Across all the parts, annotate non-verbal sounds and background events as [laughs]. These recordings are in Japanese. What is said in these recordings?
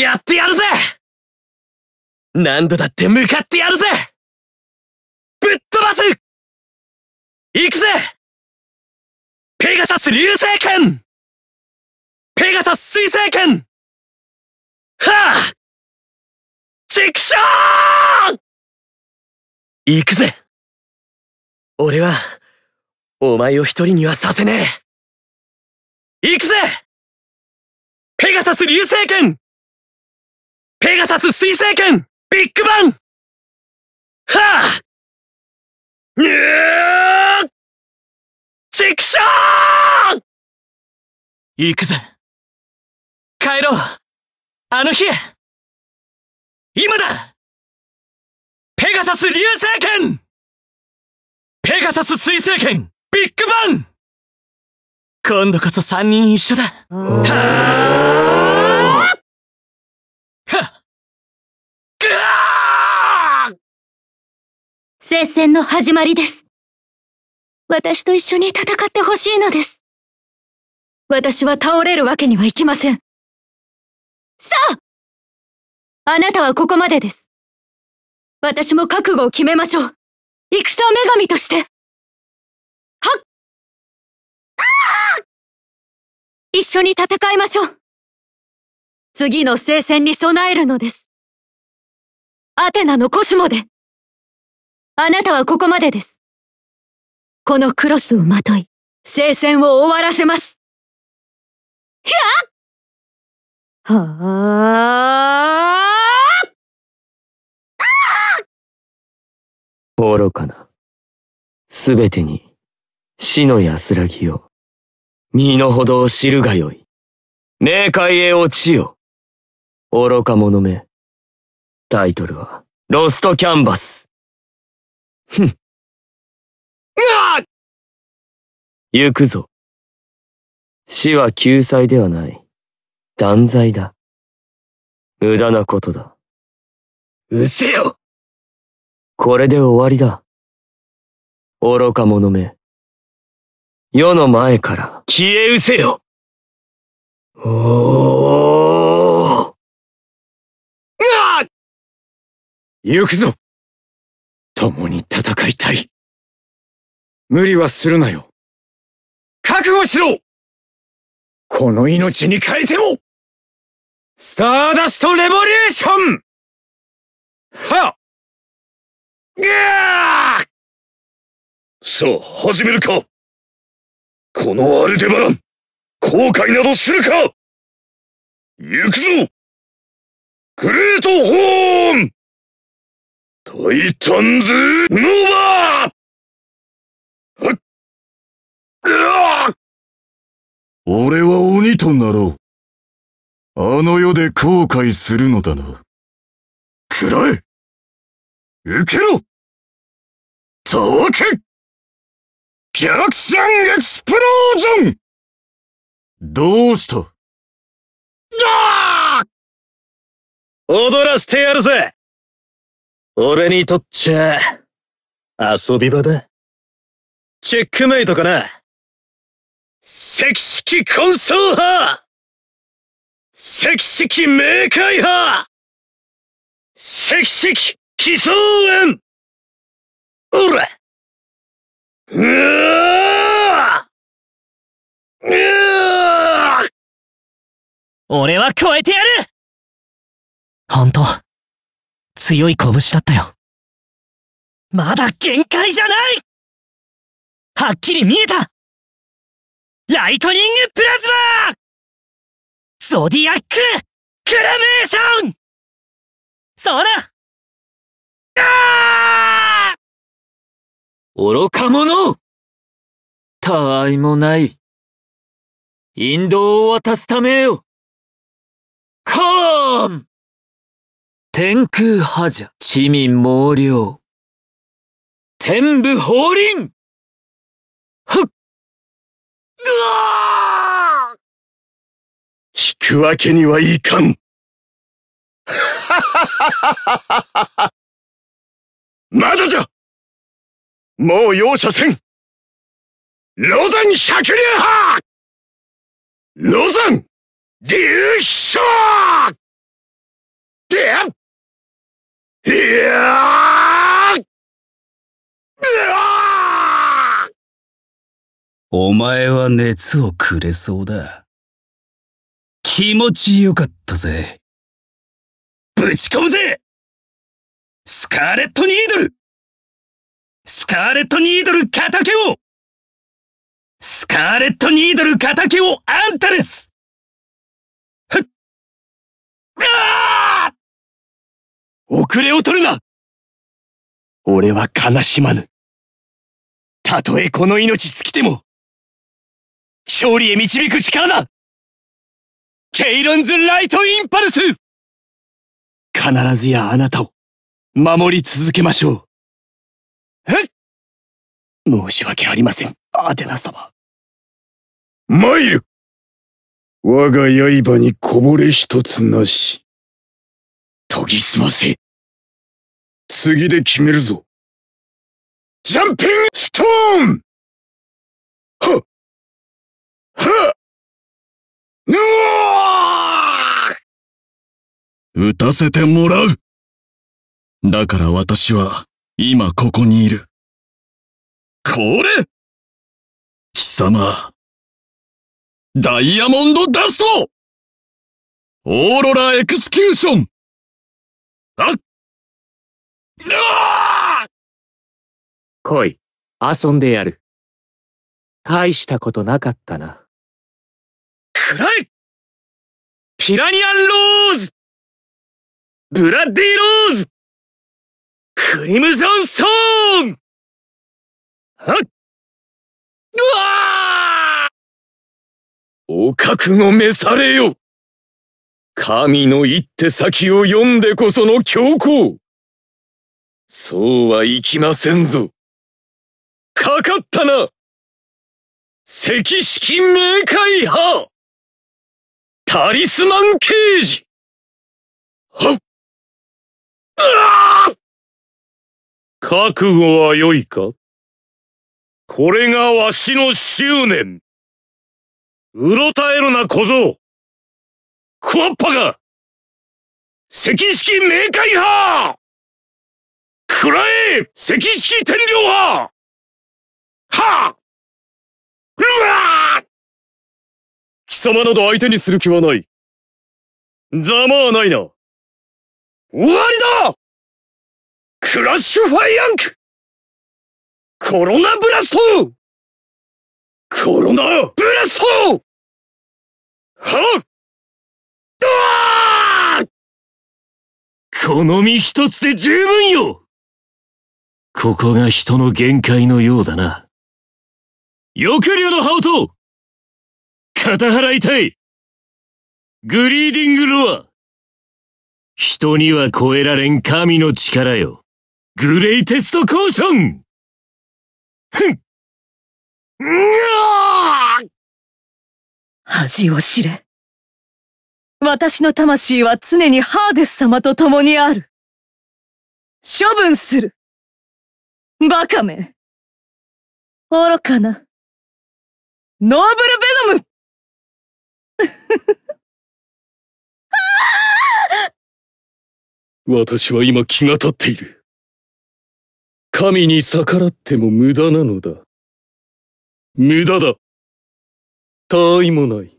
やってやるぜ何度だって向かってやるぜぶっ飛ばす行くぜペガサス流星剣ペガサス水星剣はぁチクショー行くぜ俺は、お前を一人にはさせねえ行くぜペガサス流星剣ペガサス水星剣ビッグバンはあゅーチクショー行くぜ帰ろうあの日へ今だペガサス流星剣ペガサス水星剣ビッグバン今度こそ三人一緒だはあ聖戦の始まりです。私と一緒に戦ってほしいのです。私は倒れるわけにはいきません。さああなたはここまでです。私も覚悟を決めましょう。戦女神としてはっあ一緒に戦いましょう次の聖戦に備えるのです。アテナのコスモであなたはここまでです。このクロスをまとい、聖戦を終わらせますひゃっはあ愚かな。すべてに、死の安らぎを、身の程を知るがよい。冥界へ落ちよ。愚か者め。タイトルは、ロストキャンバス。ふん。行くぞ。死は救済ではない。断罪だ。無駄なことだ。うせよこれで終わりだ。愚か者め。世の前から。消えうせよおー行くぞ共に戦いたい。無理はするなよ。覚悟しろこの命に変えてもスターダストレボリューションはガーさあ、始めるかこのアルデバラン、後悔などするか行くぞグレートホーンタイタンズ・ノーバー俺は鬼となろう。あの世で後悔するのだな。くらえ受けろたわけギャラクシアンエクスプロージョンどうした踊らせてやるぜ俺にとっちゃ、遊び場だ。チェックメイトかな赤色混沌派赤色明快派赤色奇想園おらうわ俺は超えてやる本当強い拳だったよ。まだ限界じゃないはっきり見えたライトニングプラズマゾディアッククラメーションそらあ愚か者たわいもない。引導を渡すためよカーン天空覇者、地民猛量。天部法輪ふっうわ引くわけにはいかん [laughs] まだじゃもう容赦せんロザン百竜派ロザン竜飛翔であっ [laughs] お前は熱をくれそうだ。気持ちよかったぜ。ぶち込むぜスカーレットニードルスカーレットニードル仇をスカーレットニードル仇をあンタレスはっああ遅れを取るな俺は悲しまぬ。たとえこの命尽きても、勝利へ導く力だケイロンズ・ライト・インパルス必ずやあなたを守り続けましょう。え申し訳ありません、アテナ様。参る我が刃にこぼれ一つなし。研ぎ澄ませ次で決めるぞ。ジャンピングストーンはっはぬお打たせてもらうだから私は今ここにいる。これ貴様。ダイヤモンドダストオーロラエクスキューションあっ来い、遊んでやる。大したことなかったな。くらピラニアンローズブラッディローズクリムゾンソーンはっうわお覚悟召されよ神の一手先を読んでこその強行そうはいきませんぞ。かかったな赤色明快派タリスマン刑事はっうわ覚悟は良いかこれがわしの執念うろたえるな小僧ワッパが赤色明快派食らえ赤色天領派はうわ貴様など相手にする気はない。ざまはないな。終わりだクラッシュファイアンクコロナブラストコロナブラストはドアこの身一つで十分よここが人の限界のようだな。抑竜の羽音肩払いたいグリーディングロア人には超えられん神の力よ。グレイテストコーションふん恥を知れ。私の魂は常にハーデス様と共にある。処分するバカめ愚かなノーブルベノム [laughs] 私は今気が立っている。神に逆らっても無駄なのだ。無駄だ。他愛もない。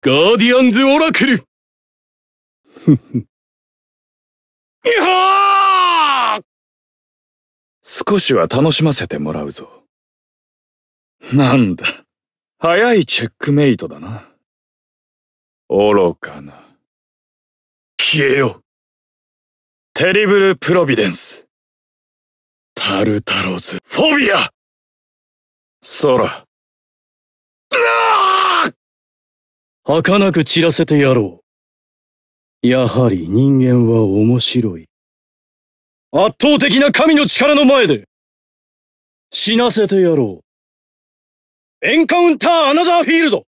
ガーディアンズ・オラクルふふ。いやー少しは楽しませてもらうぞ。なんだ、早いチェックメイトだな。愚かな。消えよ。テリブル・プロビデンス。タルタロズ・フォビア空。儚く散らせてやろう。やはり人間は面白い。圧倒的な神の力の前で死なせてやろう。エンカウンターアナザーフィールド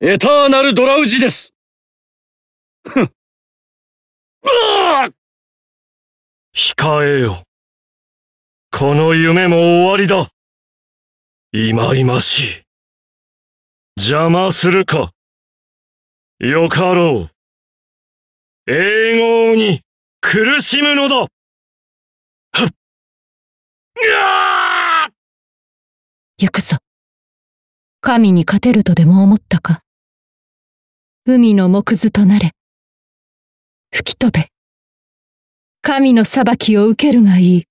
エターナルドラウジですふっ。控えよ。この夢も終わりだ。いまいましい。邪魔するか。よかろう。英語に。苦しむのだ行くぞ。神に勝てるとでも思ったか。海の木図となれ。吹き飛べ。神の裁きを受けるがいい。